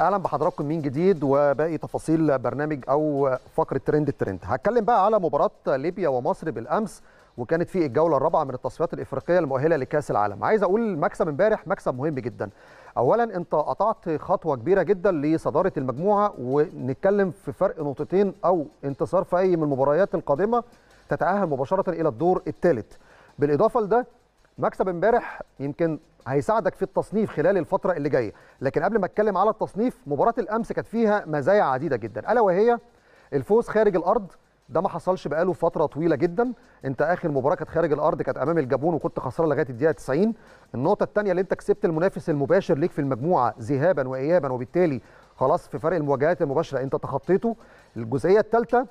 اهلا بحضراتكم من جديد وباقي تفاصيل برنامج او فقره ترند الترند هتكلم بقى على مباراه ليبيا ومصر بالامس وكانت في الجوله الرابعه من التصفيات الافريقيه المؤهله لكاس العالم عايز اقول مكسب امبارح مكسب مهم جدا اولا انت قطعت خطوه كبيره جدا لصداره المجموعه ونتكلم في فرق نقطتين او انتصار في اي من المباريات القادمه تتاهل مباشره الى الدور الثالث بالاضافه لده مكسب امبارح يمكن هيساعدك في التصنيف خلال الفتره اللي جايه لكن قبل ما اتكلم على التصنيف مباراه الامس كانت فيها مزايا عديده جدا الا وهي الفوز خارج الارض ده ما حصلش بقاله فتره طويله جدا انت اخر مباراه كانت خارج الارض كانت امام الجابون وكنت خسران لغايه الدقيقه 90 النقطه الثانيه اللي انت كسبت المنافس المباشر ليك في المجموعه ذهابا وايابا وبالتالي خلاص في فرق المواجهات المباشره انت تخطيته الجزئيه الثالثه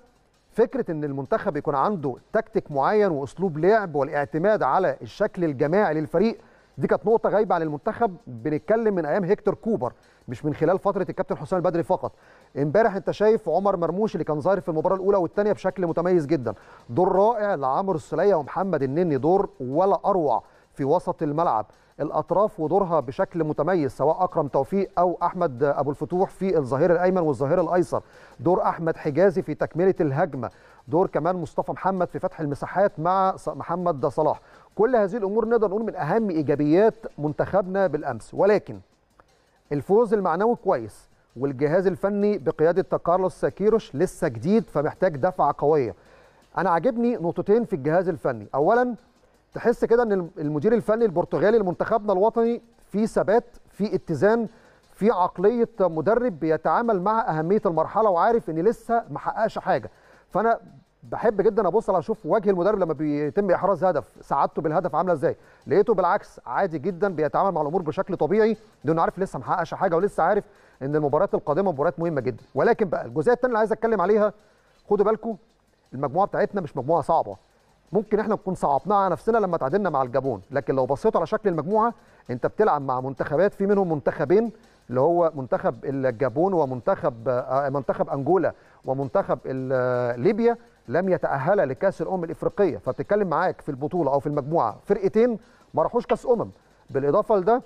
فكره ان المنتخب يكون عنده تكتيك معين واسلوب لعب والاعتماد على الشكل الجماعي للفريق دي كانت نقطه غايبه عن المنتخب بنتكلم من ايام هيكتور كوبر مش من خلال فتره الكابتن حسام البدري فقط امبارح انت شايف عمر مرموش اللي كان ظاهر في المباراه الاولى والثانيه بشكل متميز جدا دور رائع لعمرو السليه ومحمد النني دور ولا اروع في وسط الملعب الاطراف ودورها بشكل متميز سواء اكرم توفيق او احمد ابو الفتوح في الظهير الايمن والظهير الايسر دور احمد حجازي في تكمله الهجمه دور كمان مصطفى محمد في فتح المساحات مع محمد صلاح كل هذه الامور نقدر نقول من اهم ايجابيات منتخبنا بالامس ولكن الفوز المعنوي كويس والجهاز الفني بقياده كارلوس كيروش لسه جديد فمحتاج دفعه قويه انا عاجبني نقطتين في الجهاز الفني اولا تحس كده ان المدير الفني البرتغالي لمنتخبنا الوطني في ثبات في اتزان في عقليه مدرب بيتعامل مع اهميه المرحله وعارف ان لسه ما حققش حاجه فانا بحب جدا ابص على اشوف وجه المدرب لما بيتم احراز هدف سعادته بالهدف عامله ازاي لقيته بالعكس عادي جدا بيتعامل مع الامور بشكل طبيعي لانه عارف لسه ما حققش حاجه ولسه عارف ان المباريات القادمه مباريات مهمه جدا ولكن بقى الجزئيه الثانيه اللي عايز اتكلم عليها خدوا بالكم المجموعه بتاعتنا مش مجموعه صعبه ممكن احنا نكون صعبناها على نفسنا لما تعادلنا مع الجابون لكن لو بصيت على شكل المجموعه انت بتلعب مع منتخبات في منهم منتخبين اللي هو منتخب الجابون ومنتخب آه، آه، منتخب انجولا ومنتخب آه، ليبيا لم يتاهلا لكاس الامم الافريقيه فبتتكلم معاك في البطوله او في المجموعه فرقتين ما راحوش كاس امم بالاضافه لده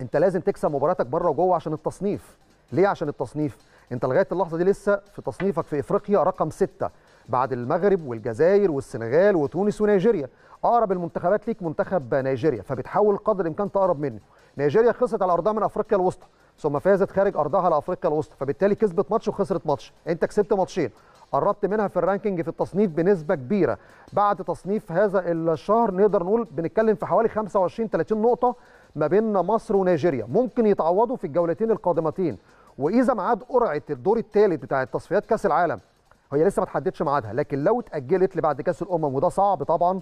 انت لازم تكسب مباراتك بره وجوه عشان التصنيف ليه عشان التصنيف انت لغايه اللحظه دي لسه في تصنيفك في افريقيا رقم ستة بعد المغرب والجزائر والسنغال وتونس ونيجيريا اقرب المنتخبات ليك منتخب نيجيريا فبتحاول قدر الامكان تقرب منه نيجيريا خسرت على ارضها من افريقيا الوسطى ثم فازت خارج ارضها على افريقيا الوسطى فبالتالي كسبت ماتش وخسرت ماتش انت كسبت ماتشين قربت منها في الرانكينج في التصنيف بنسبه كبيره بعد تصنيف هذا الشهر نقدر نقول بنتكلم في حوالي 25 30 نقطه ما بين مصر ونيجيريا ممكن يتعوضوا في الجولتين القادمتين واذا ميعاد قرعه الدور الثالث بتاع التصفيات كاس العالم هي لسه ما تحددش ميعادها لكن لو اتاجلت لبعد كاس الامم وده صعب طبعا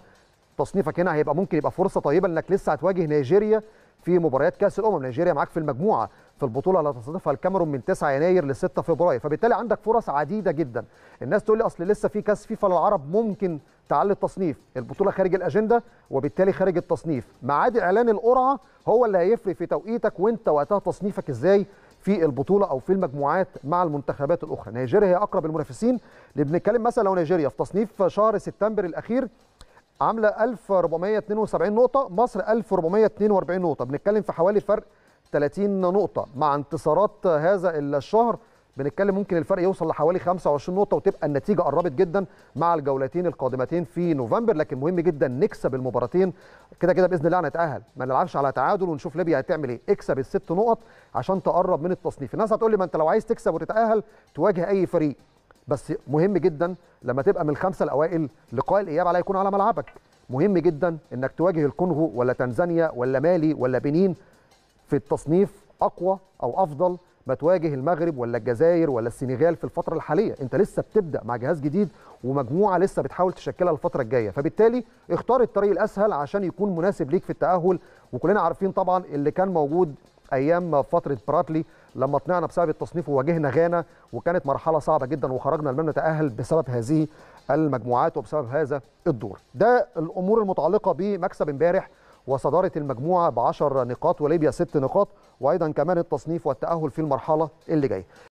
تصنيفك هنا هيبقى ممكن يبقى فرصه طيبه انك لسه هتواجه نيجيريا في مباريات كاس الامم نيجيريا معاك في المجموعه في البطوله اللي هتستضيفها الكاميرون من 9 يناير ل 6 فبراير فبالتالي عندك فرص عديده جدا الناس تقول لي اصل لسه في كاس فيفا للعرب ممكن تعلي التصنيف البطوله خارج الاجنده وبالتالي خارج التصنيف ميعاد اعلان القرعه هو اللي هيفرق في توقيتك وانت وقتها تصنيفك ازاي في البطوله او في المجموعات مع المنتخبات الاخرى نيجيريا هي اقرب المنافسين اللي بنتكلم مثلا لو نيجيريا في تصنيف شهر سبتمبر الاخير عامله 1472 نقطه مصر 1442 نقطه بنتكلم في حوالي فرق 30 نقطه مع انتصارات هذا الشهر بنتكلم ممكن الفرق يوصل لحوالي 25 نقطه وتبقى النتيجه قربت جدا مع الجولتين القادمتين في نوفمبر لكن مهم جدا نكسب المباراتين كده كده باذن الله هنتاهل ما نلعبش على تعادل ونشوف ليبيا هتعمل ايه اكسب الست نقط عشان تقرب من التصنيف الناس هتقول لي ما انت لو عايز تكسب وتتاهل تواجه اي فريق بس مهم جدا لما تبقى من الخمسه الاوائل لقاء الاياب على يكون على ملعبك مهم جدا انك تواجه الكونغو ولا تنزانيا ولا مالي ولا بنين في التصنيف اقوى او افضل بتواجه المغرب ولا الجزائر ولا السنغال في الفتره الحاليه انت لسه بتبدا مع جهاز جديد ومجموعه لسه بتحاول تشكلها الفتره الجايه فبالتالي اختار الطريق الاسهل عشان يكون مناسب ليك في التاهل وكلنا عارفين طبعا اللي كان موجود ايام فتره براتلي لما طلعنا بسبب التصنيف وواجهنا غانا وكانت مرحله صعبه جدا وخرجنا لم نتاهل بسبب هذه المجموعات وبسبب هذا الدور ده الامور المتعلقه بمكسب امبارح وصدارة المجموعة بعشر نقاط وليبيا ست نقاط وأيضا كمان التصنيف والتأهل في المرحلة اللي جاية